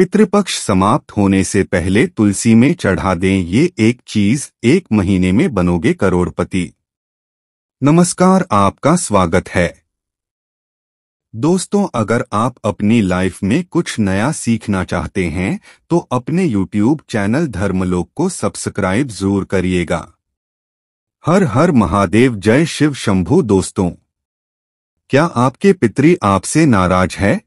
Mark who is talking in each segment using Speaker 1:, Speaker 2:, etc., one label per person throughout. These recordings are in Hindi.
Speaker 1: पितृपक्ष समाप्त होने से पहले तुलसी में चढ़ा दें ये एक चीज एक महीने में बनोगे करोड़पति नमस्कार आपका स्वागत है दोस्तों अगर आप अपनी लाइफ में कुछ नया सीखना चाहते हैं तो अपने YouTube चैनल धर्मलोक को सब्सक्राइब जरूर करिएगा हर हर महादेव जय शिव शंभू दोस्तों क्या आपके पितरी आपसे नाराज है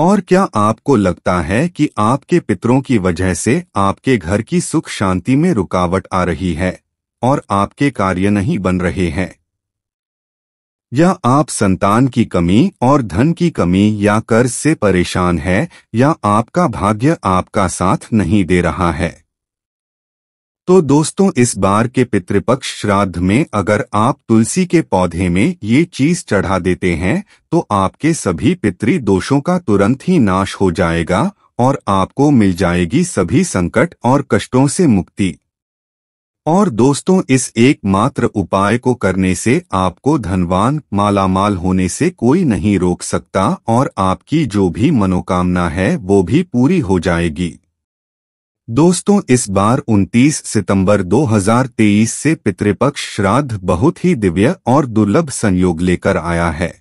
Speaker 1: और क्या आपको लगता है कि आपके पितरों की वजह से आपके घर की सुख शांति में रुकावट आ रही है और आपके कार्य नहीं बन रहे हैं या आप संतान की कमी और धन की कमी या कर्ज से परेशान है या आपका भाग्य आपका साथ नहीं दे रहा है तो दोस्तों इस बार के पितृपक्ष श्राद्ध में अगर आप तुलसी के पौधे में ये चीज चढ़ा देते हैं तो आपके सभी पितृ दोषों का तुरंत ही नाश हो जाएगा और आपको मिल जाएगी सभी संकट और कष्टों से मुक्ति और दोस्तों इस एकमात्र उपाय को करने से आपको धनवान मालामाल होने से कोई नहीं रोक सकता और आपकी जो भी मनोकामना है वो भी पूरी हो जाएगी दोस्तों इस बार 29 सितंबर 2023 से पितृपक्ष श्राद्ध बहुत ही दिव्य और दुर्लभ संयोग लेकर आया है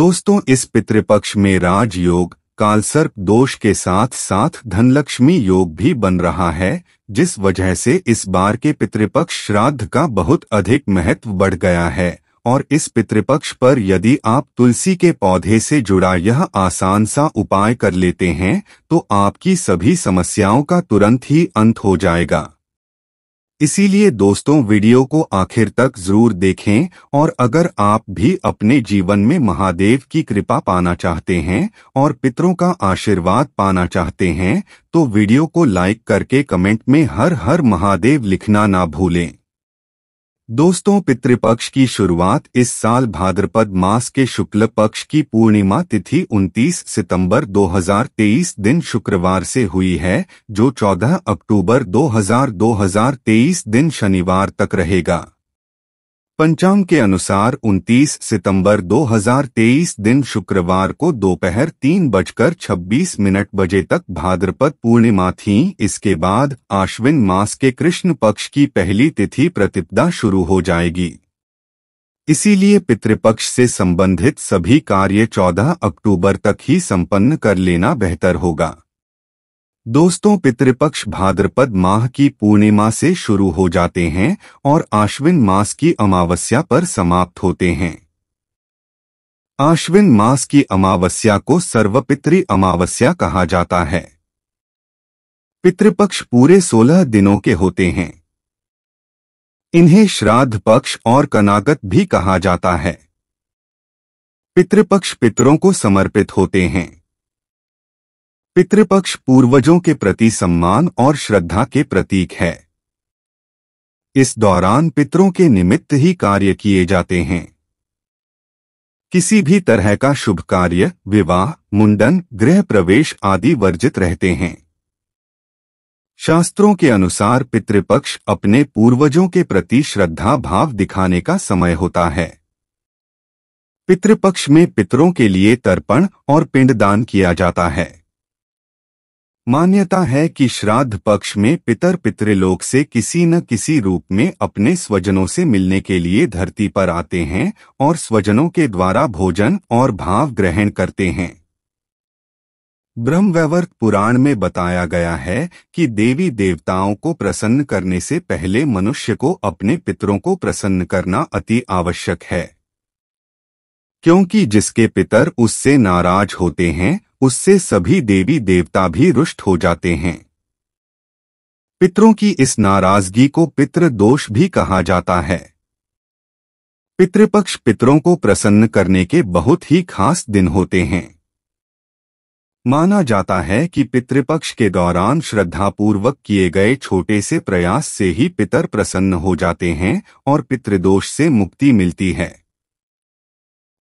Speaker 1: दोस्तों इस पितृपक्ष में राजयोग कालसर्प दोष के साथ साथ धनलक्ष्मी योग भी बन रहा है जिस वजह से इस बार के पितृपक्ष श्राद्ध का बहुत अधिक महत्व बढ़ गया है और इस पितृपक्ष पर यदि आप तुलसी के पौधे से जुड़ा यह आसान सा उपाय कर लेते हैं तो आपकी सभी समस्याओं का तुरंत ही अंत हो जाएगा इसीलिए दोस्तों वीडियो को आखिर तक जरूर देखें और अगर आप भी अपने जीवन में महादेव की कृपा पाना चाहते हैं और पितरों का आशीर्वाद पाना चाहते हैं तो वीडियो को लाइक करके कमेंट में हर हर महादेव लिखना ना भूलें दोस्तों पितृपक्ष की शुरुआत इस साल भाद्रपद मास के शुक्ल पक्ष की पूर्णिमा तिथि 29 सितंबर 2023 दिन शुक्रवार से हुई है जो 14 अक्टूबर 2000 2023 दिन शनिवार तक रहेगा पंचांग के अनुसार 29 सितंबर 2023 दिन शुक्रवार को दोपहर तीन बजकर छब्बीस मिनट बजे तक भाद्रपद पूर्णिमा थी इसके बाद आश्विन मास के कृष्ण पक्ष की पहली तिथि प्रतिपदा शुरू हो जाएगी इसीलिए पितृपक्ष से संबंधित सभी कार्य 14 अक्टूबर तक ही संपन्न कर लेना बेहतर होगा दोस्तों पितृपक्ष भाद्रपद माह की पूर्णिमा से शुरू हो जाते हैं और आश्विन मास की अमावस्या पर समाप्त होते हैं आश्विन मास की अमावस्या को सर्वपित्री अमावस्या कहा जाता है पितृपक्ष पूरे सोलह दिनों के होते हैं इन्हें श्राद्ध पक्ष और कनागत भी कहा जाता है पितृपक्ष पितरों को समर्पित होते हैं पितृपक्ष पूर्वजों के प्रति सम्मान और श्रद्धा के प्रतीक है इस दौरान पितरों के निमित्त ही कार्य किए जाते हैं किसी भी तरह का शुभ कार्य विवाह मुंडन गृह प्रवेश आदि वर्जित रहते हैं शास्त्रों के अनुसार पितृपक्ष अपने पूर्वजों के प्रति श्रद्धा भाव दिखाने का समय होता है पितृपक्ष में पितरों के लिए तर्पण और पिंडदान किया जाता है मान्यता है कि श्राद्ध पक्ष में पितर पितृलोक से किसी न किसी रूप में अपने स्वजनों से मिलने के लिए धरती पर आते हैं और स्वजनों के द्वारा भोजन और भाव ग्रहण करते हैं ब्रह्मवैवर्त पुराण में बताया गया है कि देवी देवताओं को प्रसन्न करने से पहले मनुष्य को अपने पितरों को प्रसन्न करना अति आवश्यक है क्योंकि जिसके पितर उससे नाराज होते हैं उससे सभी देवी देवता भी रुष्ट हो जाते हैं पितरों की इस नाराजगी को पितृ दोष भी कहा जाता है पितृपक्ष पितरों को प्रसन्न करने के बहुत ही खास दिन होते हैं माना जाता है कि पितृपक्ष के दौरान श्रद्धापूर्वक किए गए छोटे से प्रयास से ही पितर प्रसन्न हो जाते हैं और पितृदोष से मुक्ति मिलती है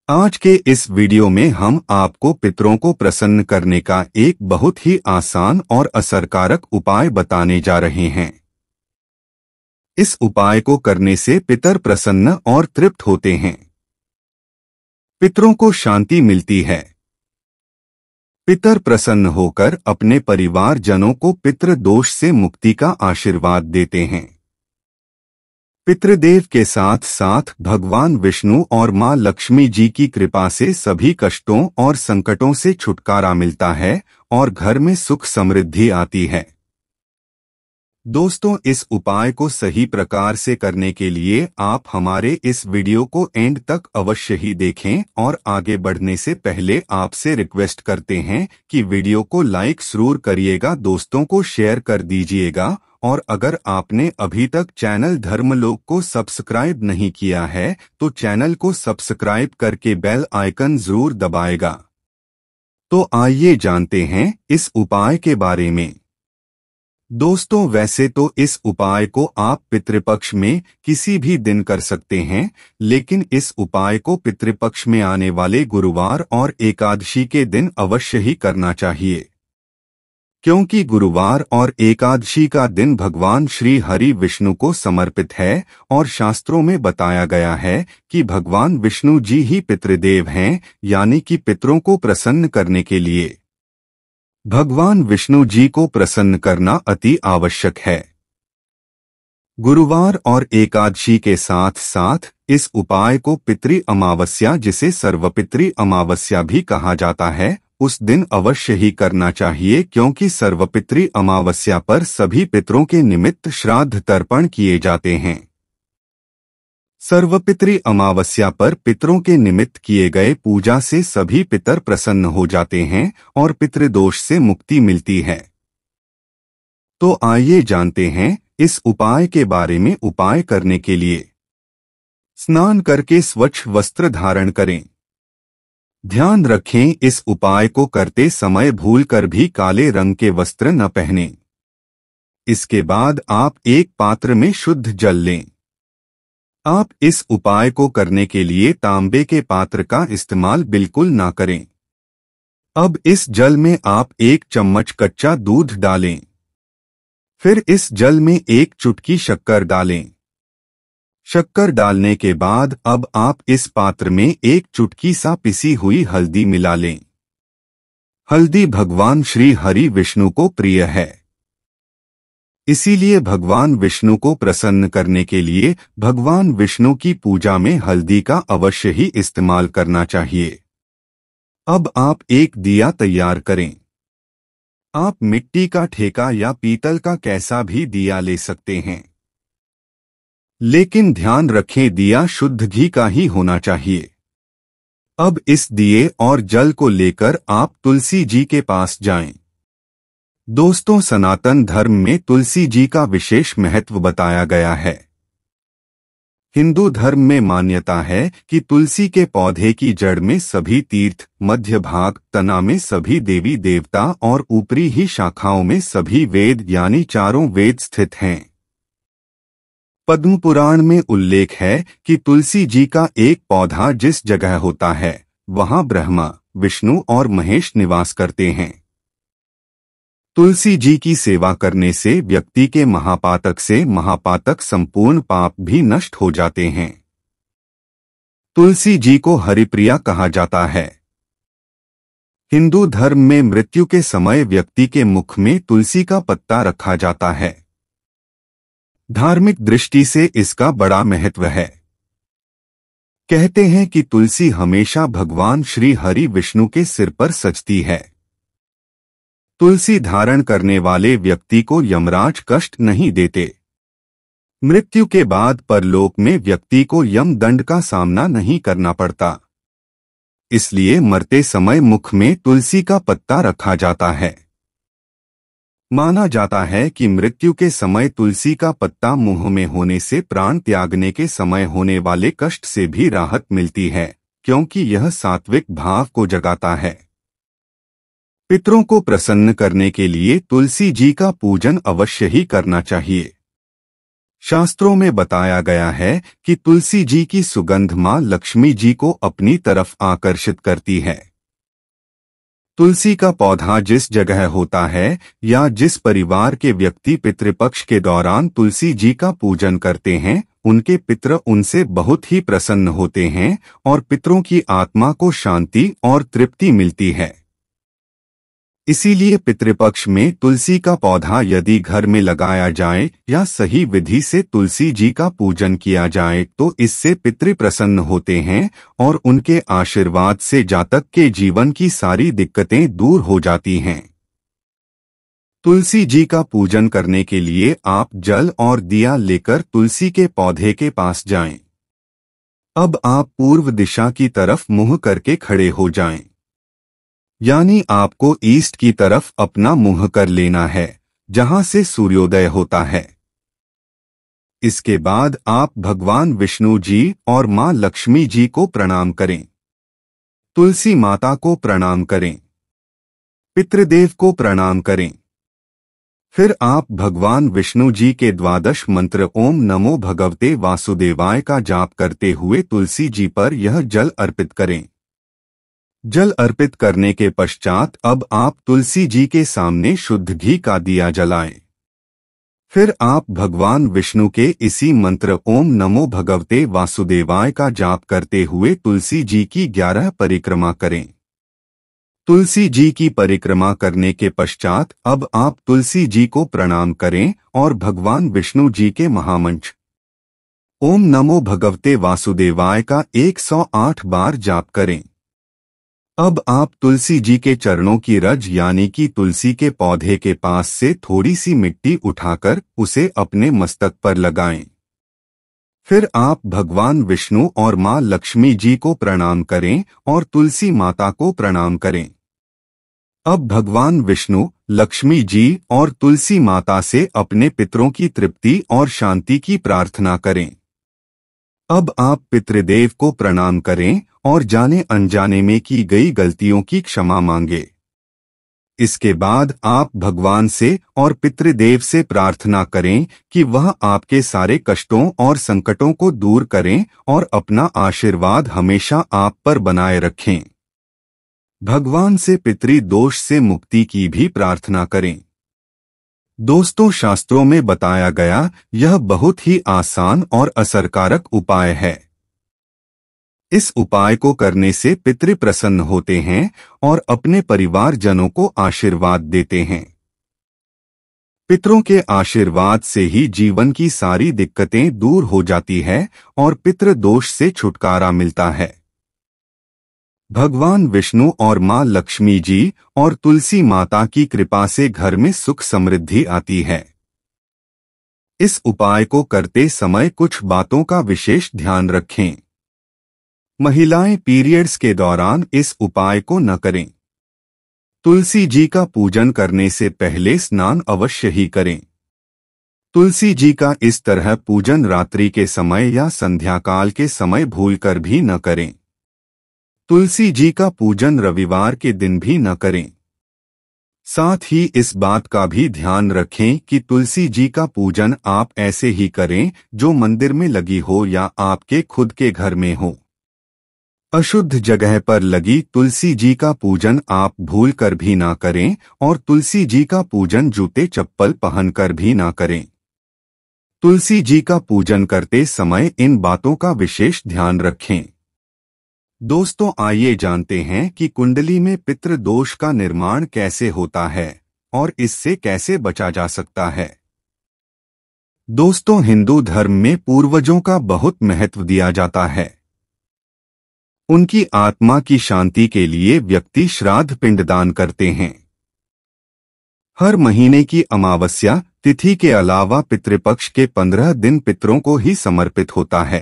Speaker 1: आज के इस वीडियो में हम आपको पितरों को प्रसन्न करने का एक बहुत ही आसान और असरकारक उपाय बताने जा रहे हैं इस उपाय को करने से पितर प्रसन्न और तृप्त होते हैं पितरों को शांति मिलती है पितर प्रसन्न होकर अपने परिवार जनों को पितृ दोष से मुक्ति का आशीर्वाद देते हैं पितृदेव के साथ साथ भगवान विष्णु और मां लक्ष्मी जी की कृपा से सभी कष्टों और संकटों से छुटकारा मिलता है और घर में सुख समृद्धि आती है दोस्तों इस उपाय को सही प्रकार से करने के लिए आप हमारे इस वीडियो को एंड तक अवश्य ही देखें और आगे बढ़ने से पहले आपसे रिक्वेस्ट करते हैं कि वीडियो को लाइक जरूर करिएगा दोस्तों को शेयर कर दीजिएगा और अगर आपने अभी तक चैनल धर्मलोक को सब्सक्राइब नहीं किया है तो चैनल को सब्सक्राइब करके बेल आइकन जरूर दबाएगा तो आइए जानते हैं इस उपाय के बारे में दोस्तों वैसे तो इस उपाय को आप पितृपक्ष में किसी भी दिन कर सकते हैं लेकिन इस उपाय को पितृपक्ष में आने वाले गुरुवार और एकादशी के दिन अवश्य ही करना चाहिए क्योंकि गुरुवार और एकादशी का दिन भगवान श्री हरि विष्णु को समर्पित है और शास्त्रों में बताया गया है कि भगवान विष्णु जी ही पितृदेव हैं यानी कि पितरों को प्रसन्न करने के लिए भगवान विष्णु जी को प्रसन्न करना अति आवश्यक है गुरुवार और एकादशी के साथ साथ इस उपाय को पितृ अमावस्या जिसे सर्वपित्री अमावस्या भी कहा जाता है उस दिन अवश्य ही करना चाहिए क्योंकि सर्वपित्री अमावस्या पर सभी पितरों के निमित्त श्राद्ध तर्पण किए जाते हैं सर्वपित्री अमावस्या पर पितरों के निमित्त किए गए पूजा से सभी पितर प्रसन्न हो जाते हैं और पितृदोष से मुक्ति मिलती है तो आइए जानते हैं इस उपाय के बारे में उपाय करने के लिए स्नान करके स्वच्छ वस्त्र धारण करें ध्यान रखें इस उपाय को करते समय भूल कर भी काले रंग के वस्त्र न पहने इसके बाद आप एक पात्र में शुद्ध जल लें आप इस उपाय को करने के लिए तांबे के पात्र का इस्तेमाल बिल्कुल ना करें अब इस जल में आप एक चम्मच कच्चा दूध डालें फिर इस जल में एक चुटकी शक्कर डालें शक्कर डालने के बाद अब आप इस पात्र में एक चुटकी सा पिसी हुई हल्दी मिला लें हल्दी भगवान श्री हरि विष्णु को प्रिय है इसीलिए भगवान विष्णु को प्रसन्न करने के लिए भगवान विष्णु की पूजा में हल्दी का अवश्य ही इस्तेमाल करना चाहिए अब आप एक दिया तैयार करें आप मिट्टी का ठेका या पीतल का कैसा भी दिया ले सकते हैं लेकिन ध्यान रखें दिया शुद्ध घी का ही होना चाहिए अब इस दिए और जल को लेकर आप तुलसी जी के पास जाएं। दोस्तों सनातन धर्म में तुलसी जी का विशेष महत्व बताया गया है हिंदू धर्म में मान्यता है कि तुलसी के पौधे की जड़ में सभी तीर्थ मध्य भाग तना में सभी देवी देवता और ऊपरी ही शाखाओं में सभी वेद यानी चारों वेद स्थित हैं पद्म पुराण में उल्लेख है कि तुलसी जी का एक पौधा जिस जगह होता है वहां ब्रह्मा विष्णु और महेश निवास करते हैं तुलसी जी की सेवा करने से व्यक्ति के महापातक से महापातक संपूर्ण पाप भी नष्ट हो जाते हैं तुलसी जी को हरिप्रिया कहा जाता है हिंदू धर्म में मृत्यु के समय व्यक्ति के मुख में तुलसी का पत्ता रखा जाता है धार्मिक दृष्टि से इसका बड़ा महत्व है कहते हैं कि तुलसी हमेशा भगवान श्री हरि विष्णु के सिर पर सजती है तुलसी धारण करने वाले व्यक्ति को यमराज कष्ट नहीं देते मृत्यु के बाद परलोक में व्यक्ति को यम दंड का सामना नहीं करना पड़ता इसलिए मरते समय मुख में तुलसी का पत्ता रखा जाता है माना जाता है कि मृत्यु के समय तुलसी का पत्ता मुंह में होने से प्राण त्यागने के समय होने वाले कष्ट से भी राहत मिलती है क्योंकि यह सात्विक भाव को जगाता है पितरों को प्रसन्न करने के लिए तुलसी जी का पूजन अवश्य ही करना चाहिए शास्त्रों में बताया गया है कि तुलसी जी की सुगंध मां लक्ष्मी जी को अपनी तरफ आकर्षित करती है तुलसी का पौधा जिस जगह होता है या जिस परिवार के व्यक्ति पितृपक्ष के दौरान तुलसी जी का पूजन करते हैं उनके पितर उनसे बहुत ही प्रसन्न होते हैं और पितरों की आत्मा को शांति और तृप्ति मिलती है इसीलिए पितृपक्ष में तुलसी का पौधा यदि घर में लगाया जाए या सही विधि से तुलसी जी का पूजन किया जाए तो इससे पितृ प्रसन्न होते हैं और उनके आशीर्वाद से जातक के जीवन की सारी दिक्कतें दूर हो जाती हैं तुलसी जी का पूजन करने के लिए आप जल और दिया लेकर तुलसी के पौधे के पास जाएं। अब आप पूर्व दिशा की तरफ मुंह करके खड़े हो जाएं। यानी आपको ईस्ट की तरफ अपना मुंह कर लेना है जहां से सूर्योदय होता है इसके बाद आप भगवान विष्णु जी और मां लक्ष्मी जी को प्रणाम करें तुलसी माता को प्रणाम करें पितृदेव को प्रणाम करें फिर आप भगवान विष्णु जी के द्वादश मंत्र ओम नमो भगवते वासुदेवाय का जाप करते हुए तुलसी जी पर यह जल अर्पित करें जल अर्पित करने के पश्चात अब आप तुलसी जी के सामने शुद्ध घी का दिया जलाएं। फिर आप भगवान विष्णु के इसी मंत्र ओम नमो भगवते वासुदेवाय का जाप करते हुए तुलसी जी की ग्यारह परिक्रमा करें तुलसी जी की परिक्रमा करने के पश्चात अब आप तुलसी जी को प्रणाम करें और भगवान विष्णु जी के महामंच ओम नमो भगवते वासुदेवाय का 108 बार जाप करें अब आप तुलसी जी के चरणों की रज यानी कि तुलसी के पौधे के पास से थोड़ी सी मिट्टी उठाकर उसे अपने मस्तक पर लगाएं। फिर आप भगवान विष्णु और मां लक्ष्मी जी को प्रणाम करें और तुलसी माता को प्रणाम करें अब भगवान विष्णु लक्ष्मी जी और तुलसी माता से अपने पितरों की तृप्ति और शांति की प्रार्थना करें अब आप पितृदेव को प्रणाम करें और जाने अनजाने में की गई गलतियों की क्षमा मांगे इसके बाद आप भगवान से और पितृदेव से प्रार्थना करें कि वह आपके सारे कष्टों और संकटों को दूर करें और अपना आशीर्वाद हमेशा आप पर बनाए रखें भगवान से पितरी दोष से मुक्ति की भी प्रार्थना करें दोस्तों शास्त्रों में बताया गया यह बहुत ही आसान और असरकारक उपाय है इस उपाय को करने से पितृ प्रसन्न होते हैं और अपने परिवार जनों को आशीर्वाद देते हैं पितरों के आशीर्वाद से ही जीवन की सारी दिक्कतें दूर हो जाती है और पितृ दोष से छुटकारा मिलता है भगवान विष्णु और माँ लक्ष्मी जी और तुलसी माता की कृपा से घर में सुख समृद्धि आती है इस उपाय को करते समय कुछ बातों का विशेष ध्यान रखें महिलाएं पीरियड्स के दौरान इस उपाय को न करें तुलसी जी का पूजन करने से पहले स्नान अवश्य ही करें तुलसी जी का इस तरह पूजन रात्रि के समय या संध्याकाल के समय भूलकर भी न करें तुलसी जी का पूजन रविवार के दिन भी न करें साथ ही इस बात का भी ध्यान रखें कि तुलसी जी का पूजन आप ऐसे ही करें जो मंदिर में लगी हो या आपके खुद के घर में हो अशुद्ध जगह पर लगी तुलसी जी का पूजन आप भूल कर भी ना करें और तुलसी जी का पूजन जूते चप्पल पहनकर भी ना करें तुलसी जी का पूजन करते समय इन बातों का विशेष ध्यान रखें दोस्तों आइए जानते हैं कि कुंडली में पित्र दोष का निर्माण कैसे होता है और इससे कैसे बचा जा सकता है दोस्तों हिंदू धर्म में पूर्वजों का बहुत महत्व दिया जाता है उनकी आत्मा की शांति के लिए व्यक्ति श्राद्ध पिंडदान करते हैं हर महीने की अमावस्या तिथि के अलावा पितृपक्ष के पंद्रह दिन पितरों को ही समर्पित होता है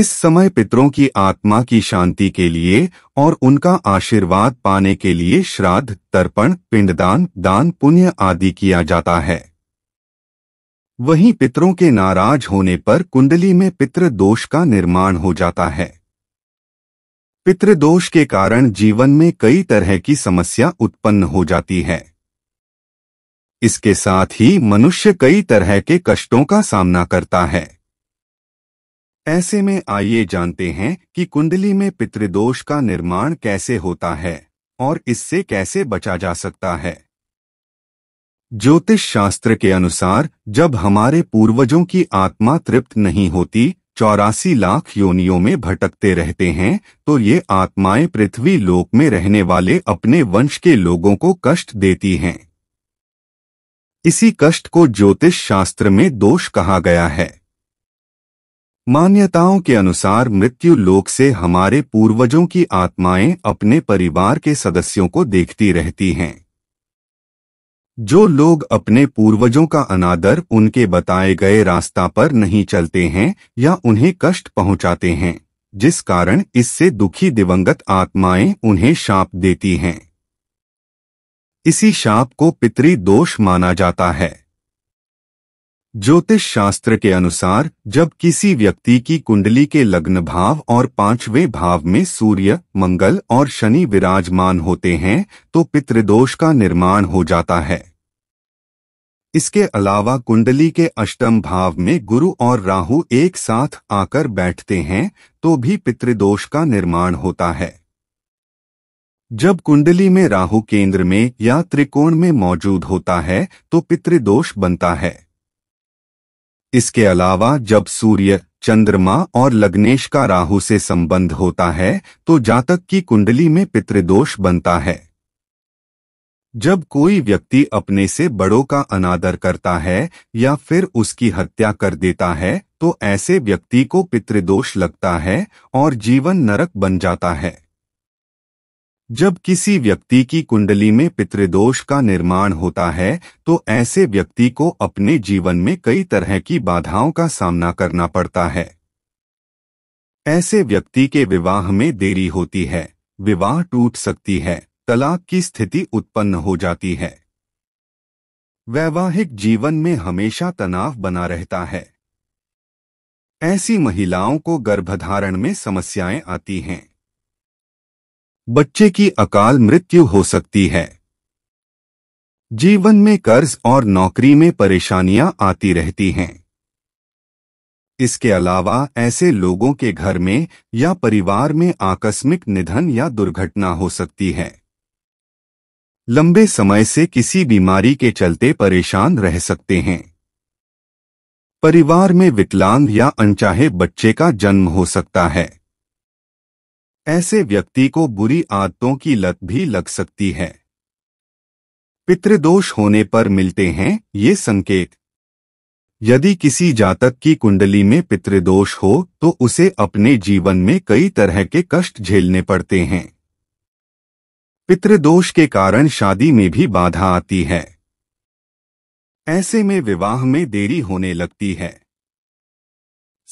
Speaker 1: इस समय पितरों की आत्मा की शांति के लिए और उनका आशीर्वाद पाने के लिए श्राद्ध तर्पण पिंडदान दान पुण्य आदि किया जाता है वहीं पितरों के नाराज होने पर कुंडली में पितृ दोष का निर्माण हो जाता है पितृदोष के कारण जीवन में कई तरह की समस्या उत्पन्न हो जाती है इसके साथ ही मनुष्य कई तरह के कष्टों का सामना करता है ऐसे में आइए जानते हैं कि कुंडली में पितृदोष का निर्माण कैसे होता है और इससे कैसे बचा जा सकता है ज्योतिष शास्त्र के अनुसार जब हमारे पूर्वजों की आत्मा तृप्त नहीं होती चौरासी लाख योनियों में भटकते रहते हैं तो ये आत्माएं पृथ्वी लोक में रहने वाले अपने वंश के लोगों को कष्ट देती हैं इसी कष्ट को ज्योतिष शास्त्र में दोष कहा गया है मान्यताओं के अनुसार मृत्यु लोक से हमारे पूर्वजों की आत्माएं अपने परिवार के सदस्यों को देखती रहती हैं जो लोग अपने पूर्वजों का अनादर उनके बताए गए रास्ता पर नहीं चलते हैं या उन्हें कष्ट पहुंचाते हैं जिस कारण इससे दुखी दिवंगत आत्माएं उन्हें शाप देती हैं इसी शाप को पितृ दोष माना जाता है ज्योतिष शास्त्र के अनुसार जब किसी व्यक्ति की कुंडली के लग्न भाव और पांचवें भाव में सूर्य मंगल और शनि विराजमान होते हैं तो पितृदोष का निर्माण हो जाता है इसके अलावा कुंडली के अष्टम भाव में गुरु और राहु एक साथ आकर बैठते हैं तो भी पितृदोष का निर्माण होता है जब कुंडली में राहु केंद्र में या त्रिकोण में मौजूद होता है तो पितृदोष बनता है इसके अलावा जब सूर्य चंद्रमा और लग्नेश का राहु से संबंध होता है तो जातक की कुंडली में पितृदोष बनता है जब कोई व्यक्ति अपने से बड़ों का अनादर करता है या फिर उसकी हत्या कर देता है तो ऐसे व्यक्ति को पितृदोष लगता है और जीवन नरक बन जाता है जब किसी व्यक्ति की कुंडली में पितृदोष का निर्माण होता है तो ऐसे व्यक्ति को अपने जीवन में कई तरह की बाधाओं का सामना करना पड़ता है ऐसे व्यक्ति के विवाह में देरी होती है विवाह टूट सकती है तलाक की स्थिति उत्पन्न हो जाती है वैवाहिक जीवन में हमेशा तनाव बना रहता है ऐसी महिलाओं को गर्भधारण में समस्याएं आती हैं बच्चे की अकाल मृत्यु हो सकती है जीवन में कर्ज और नौकरी में परेशानियां आती रहती हैं इसके अलावा ऐसे लोगों के घर में या परिवार में आकस्मिक निधन या दुर्घटना हो सकती है लंबे समय से किसी बीमारी के चलते परेशान रह सकते हैं परिवार में विकलांग या अनचाहे बच्चे का जन्म हो सकता है ऐसे व्यक्ति को बुरी आदतों की लत भी लग सकती है पितृदोष होने पर मिलते हैं ये संकेत यदि किसी जातक की कुंडली में पितृदोष हो तो उसे अपने जीवन में कई तरह के कष्ट झेलने पड़ते हैं पितृदोष के कारण शादी में भी बाधा आती है ऐसे में विवाह में देरी होने लगती है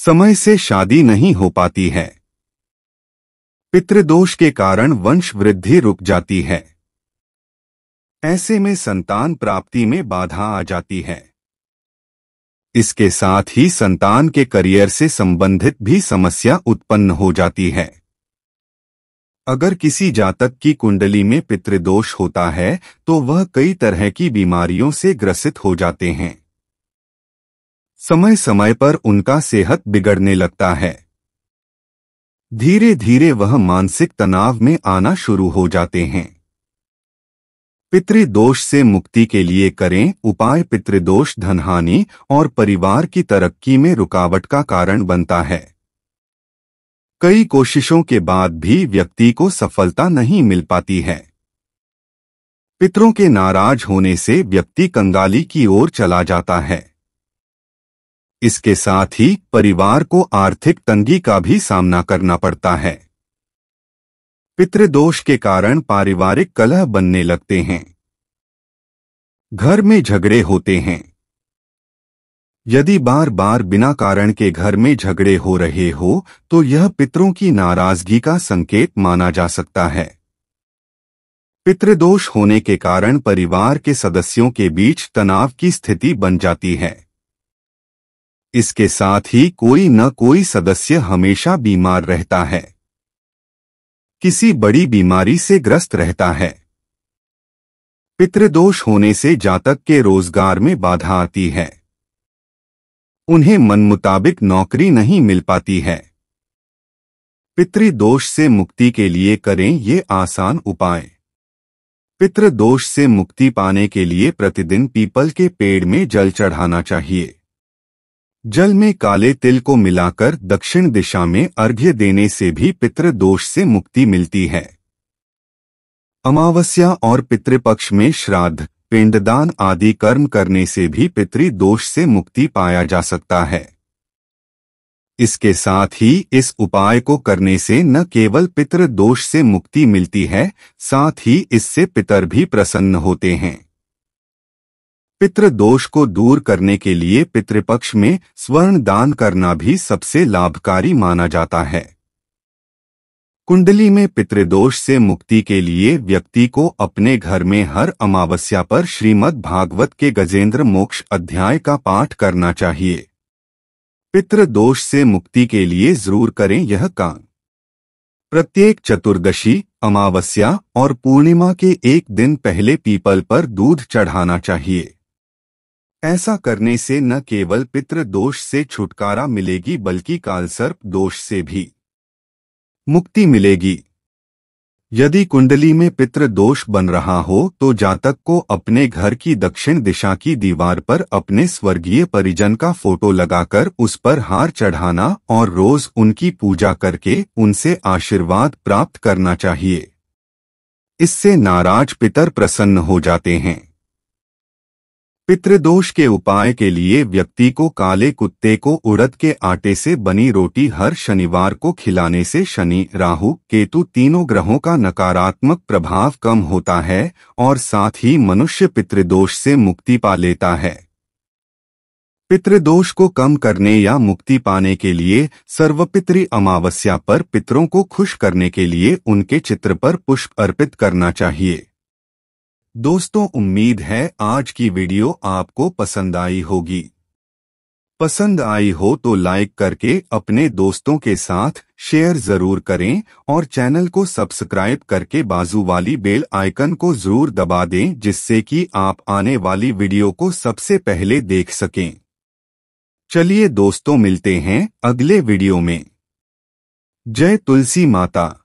Speaker 1: समय से शादी नहीं हो पाती है पितृदोष के कारण वंश वृद्धि रुक जाती है ऐसे में संतान प्राप्ति में बाधा आ जाती है इसके साथ ही संतान के करियर से संबंधित भी समस्या उत्पन्न हो जाती है अगर किसी जातक की कुंडली में पितृदोष होता है तो वह कई तरह की बीमारियों से ग्रसित हो जाते हैं समय समय पर उनका सेहत बिगड़ने लगता है धीरे धीरे वह मानसिक तनाव में आना शुरू हो जाते हैं पितृदोष से मुक्ति के लिए करें उपाय पितृदोष धनहानि और परिवार की तरक्की में रुकावट का कारण बनता है कई कोशिशों के बाद भी व्यक्ति को सफलता नहीं मिल पाती है पितरों के नाराज होने से व्यक्ति कंगाली की ओर चला जाता है इसके साथ ही परिवार को आर्थिक तंगी का भी सामना करना पड़ता है पितृदोष के कारण पारिवारिक कलह बनने लगते हैं घर में झगड़े होते हैं यदि बार बार बिना कारण के घर में झगड़े हो रहे हो तो यह पितरों की नाराजगी का संकेत माना जा सकता है पितृदोष होने के कारण परिवार के सदस्यों के बीच तनाव की स्थिति बन जाती है इसके साथ ही कोई न कोई सदस्य हमेशा बीमार रहता है किसी बड़ी बीमारी से ग्रस्त रहता है पितृदोष होने से जातक के रोजगार में बाधा आती है उन्हें मन मुताबिक नौकरी नहीं मिल पाती है पितृदोष से मुक्ति के लिए करें ये आसान उपाय पितृदोष से मुक्ति पाने के लिए प्रतिदिन पीपल के पेड़ में जल चढ़ाना चाहिए जल में काले तिल को मिलाकर दक्षिण दिशा में अर्घ्य देने से भी पितृ दोष से मुक्ति मिलती है अमावस्या और पितृपक्ष में श्राद्ध पिंडदान आदि कर्म करने से भी पितृ दोष से मुक्ति पाया जा सकता है इसके साथ ही इस उपाय को करने से न केवल पितृ दोष से मुक्ति मिलती है साथ ही इससे पितर भी प्रसन्न होते हैं पित्र दोष को दूर करने के लिए पितृपक्ष में स्वर्ण दान करना भी सबसे लाभकारी माना जाता है कुंडली में पितृदोष से मुक्ति के लिए व्यक्ति को अपने घर में हर अमावस्या पर श्रीमद् भागवत के गजेंद्र मोक्ष अध्याय का पाठ करना चाहिए पितृदोष से मुक्ति के लिए जरूर करें यह काम प्रत्येक चतुर्दशी अमावस्या और पूर्णिमा के एक दिन पहले पीपल पर दूध चढ़ाना चाहिए ऐसा करने से न केवल पितृ दोष से छुटकारा मिलेगी बल्कि कालसर्प दोष से भी मुक्ति मिलेगी यदि कुंडली में पितृ दोष बन रहा हो तो जातक को अपने घर की दक्षिण दिशा की दीवार पर अपने स्वर्गीय परिजन का फोटो लगाकर उस पर हार चढ़ाना और रोज उनकी पूजा करके उनसे आशीर्वाद प्राप्त करना चाहिए इससे नाराज पितर प्रसन्न हो जाते हैं पितृदोष के उपाय के लिए व्यक्ति को काले कुत्ते को उड़द के आटे से बनी रोटी हर शनिवार को खिलाने से शनि राहु केतु तीनों ग्रहों का नकारात्मक प्रभाव कम होता है और साथ ही मनुष्य पितृदोष से मुक्ति पा लेता है पितृदोष को कम करने या मुक्ति पाने के लिए सर्वपितृ अमावस्या पर पितरों को खुश करने के लिए उनके चित्र पर पुष्प अर्पित करना चाहिए दोस्तों उम्मीद है आज की वीडियो आपको पसंद आई होगी पसंद आई हो तो लाइक करके अपने दोस्तों के साथ शेयर जरूर करें और चैनल को सब्सक्राइब करके बाजू वाली बेल आइकन को जरूर दबा दें जिससे कि आप आने वाली वीडियो को सबसे पहले देख सकें चलिए दोस्तों मिलते हैं अगले वीडियो में जय तुलसी माता